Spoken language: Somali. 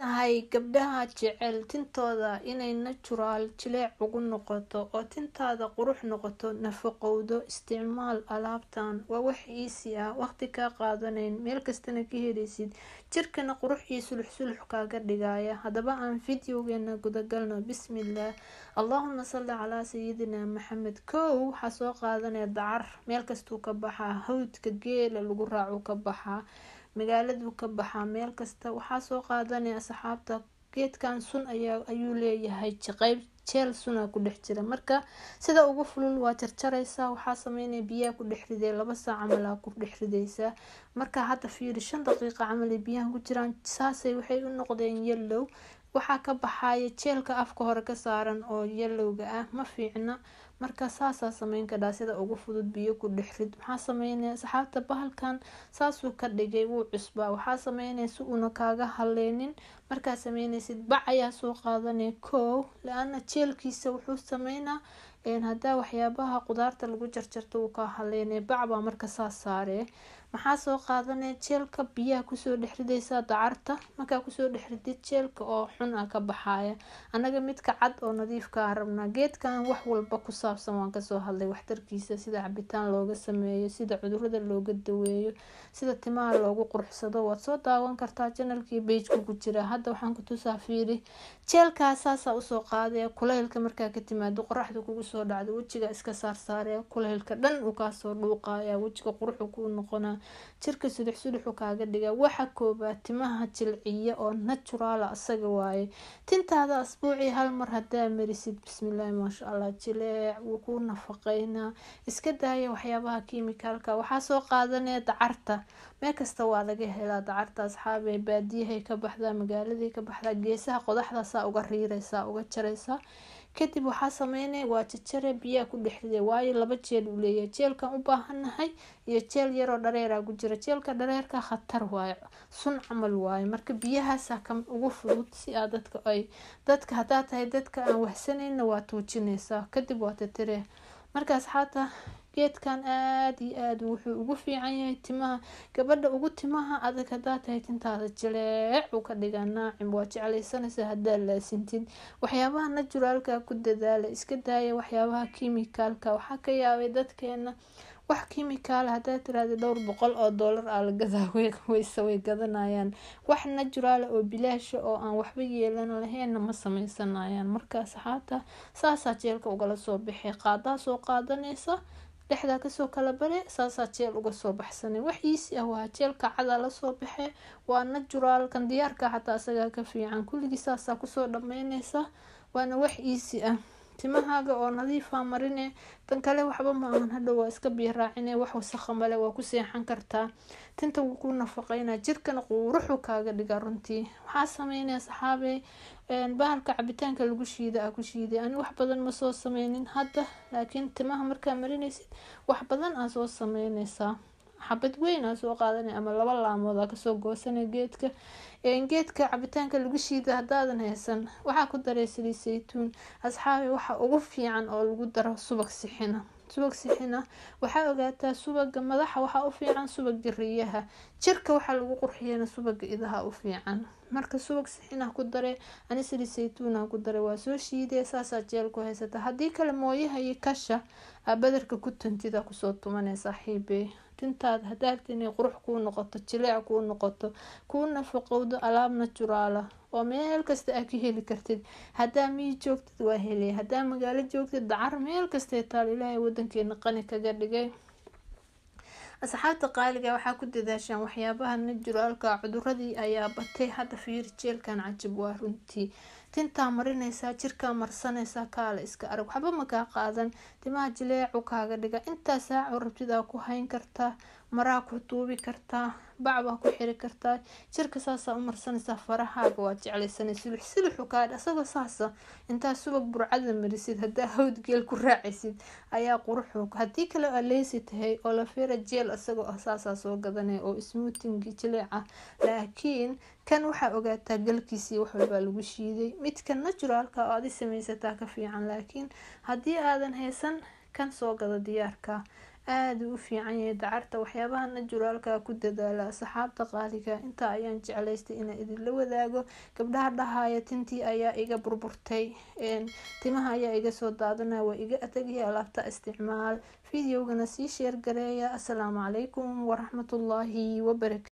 tahay gabdhaha jecel tintooda inay natural jileec ugu noqoto oo tintaada qurux noqoto nafaqowdo isticmaal alaabtan waa wax iisi ah waqti kaa qaadanayn meel kastana ka helaysid jirkana qurux iyo sulux sulux kaaga dhigaya haddaba aan videogeena gudagalno bismillah allahuma salli calaa sayidina maxamed kow waxaa soo qaadanaya dacar meel kastuu ka baxaa hawdka geela lagu raacuu ka baxaa magaaladu ka baxaa meel kasta waxaa soo qaadanaya asxaabta geedkan sun ayuu leeyahay qeyb jeel suna ku dhex jira marka sida ugu fulul waa jarjaraysaa waxaa sameynaya biyaha ku dhex riday laba saac camalaa ku dhex ridaysaa marka hadda fiiri shan daqiiqa camal ay biyahan ku jiraan saasay waxay u noqdeen yellow waxaa ka baxaaya jeelka afka hore ka saaran oo yellowga ah ma fiicna marka saasaa sameyn kadhaa sida ugu fudud biyo ku dhexrid maxaa sameynaya saxaabta bahalkan saasuu ka dhigay wuu cusbaa waxaa sameynaysa uuna kaaga haleynin markaa sameynaysid bac ayaa soo qaadanay koow la jeelkiisa wuxuu sameynaa hadaa waxyaabaha qudaarta lagu jarjarto wuu kaa haleynay bac baa marka saas saaree maxaa soo qaadanay jeelka biyaha kusoo dhexridaysaa dacarta markaa kusoo dhexridid jeelka oo xun a ka baxaaya anaga midka cad oo nadiifkaa ah rabnaa geedkan wax walba kusaa saabsan waan kasoo hadlay waxtarkiisa sida cabitaan looga sameeyo sida cudurada looga daweeyo sida timaha loogu qurxsado waad soo daawan kartaa janalkii beijka ku jira hadda waxaan kutusaa fiiri jeelkaasaasa usoo qaadee kulaylka markaa ka timaado qoraxda kugu soo dhacdo wejiga iska saarsaaree kulaylka dhan uu kaasoo dhuuqayaa wejiga quruxu kuu noqonaa jirka sudux suduxu kaaga dhigaa waxa koobaa timaha jilciya oo naturaala ah asaga waaye tintaada asbuucii hal mar hadaa marisid bismilaahi maasha allah jileec wuu kuu nafaqeynaa iska daaya waxyaabaha kimicalka waxaa soo qaadanaya dacarta meel kasta waa laga helaa dacarta asxaabee baadiyahay ka baxdaa magaaladay ka baxdaa geesaha qodaxdaasaa uga riireysaa uga jareysaa kadib waxaa sameynaya waa jajare biyaa ku dhexride waayo laba jeel uu leeyahay jeelkan u baahannahay iyo jeel yaroo dhareeraa ku jira jeelka dhareerka khatar waayo sun camal waayo marka biyahaasa kam ugu fudud si aa dadka ay dadka haddaa tahay dadka aan waxsanayna waa tuujinaysaa kadib waa tatiree markaas xaata geedkan aad iyo aad wuxuu ugu fiican yahay timaha gabadha ugu timaha adag hadaa tahay tintaada jileec uu ka dhigaa naacim waa jeclaysanaysa hadaa laasintid waxyaabaha naturaalka ku dadaala iska daaya waxyaabaha kimikaalka waxaa ka yaabay dadkeena wax kimikaal hadaa tiraada dhowr boqol oo doolar aa la gadaa weyse way gadanayaan wax naturaala oo bilaasha oo aan waxba yeelan lahaynna ma sameysanayaan markaas xaata saasaa jeelka ugala soo baxay qaadaa soo qaadanaysa dhexdaa kasoo kala bare saasaa jeel uga soo baxsanay iisi ah waa jeel kacadaa lasoo baxe waana juraalkan diyaarka xataa isagaa ka fiican kulligii saasaa kusoo dhameyneysa waana wax iisi ah timahaaga oo nadiifa ah, marine tan kale waxba maahan hadhow waa iska biyo raacine wax wasaqa waa ku seexan kartaa tinta wuu ku nafaqeynaa jirkana quuruxu kaaga dhiga runtii waxaa sameynaya saxaabe bahalka cabitaanka lagu shiida a ku shiiday ani wax badan ma soo sameynin hadda laakiin timaha markaa marinaysid wax badan aa soo sameyneysaa xabad weyn soo qaadanay ama laba laamood kasoo goosanay geedka geedka cabitaanka lagu shiida haddaadan haysan waxaa ku daray saliid saytuun asxaabi waxa ugu fiican oo lagu daro subag sixina ah. subag sixina ah, waxaa ogaataa subaga madaxa waxaa u fiican subaga riyaha jirka waxaa lagu qurxiyana subaga idaha u fiican marka subag sixina ah ku dare anisali saytuuna ku dare waa soo shiidee saasaa jeel ku haysata haddii kale mooyaha iyo kasha aa badarka ku tantida kusoo tumanee saaxiibey tintaada hadaagta inay qurux kuu noqoto jileec kuu noqoto kuu nafaqowdo alaab juraala oo meel kasta aa ku heli kartid hadaa miyi joogtid waa helay haddaa magaalo joogtid dacar meel kastay taal ilaahay wadankeena qani kaga dhigay asxaabta qaaliga ah waxaa ku dadaashaan waxyaabaha najuraalka ah. cuduradii ayaa batay hadda fiiri jeelkan cajib waa runtii tintaa marinaysaa jirkaa marsanaysaa kaale iska arag waxba makaa qaadan timaha jileecu kaaga dhiga intaa saaco rabtidaa ku hayn kartaa maraa ku duubi kartaa bacbaa ku xiri kartaa jirka saasaa u marsanaysaa farahaaga waa jeclaysanay sulux suluxu kaadh asagoo saasa ah, intaa subag burcada marisid haddaa hawd geel ku raacaysid ayaa quruxu haddii kale aleysi tahay oo la feera jeel asagoo ah saasaa soo gadanaya oo smuutingi jileeca laakiin kan waxaa ogaataa galkiisii wax walbaa lagu shiiday midka naturalka oo aad i samaysataa ka fiican laakiin haddii aadan haysan kan soo gada diyaarka aada u fiican yahay dacarta waxyaabaha naturalka ku dadaala asxaabta qaaliga intaa ayaan jeclaystay inaa idinla wadaago gabdhaha dhahaaya tintii ayaa iga burburtay timaha ayaa iga soo daadanaa waa iga ategiya alaabta isticmaal fideogana sii sheergareeya asalaamu calaykum waraxmatullaahi wabarakatu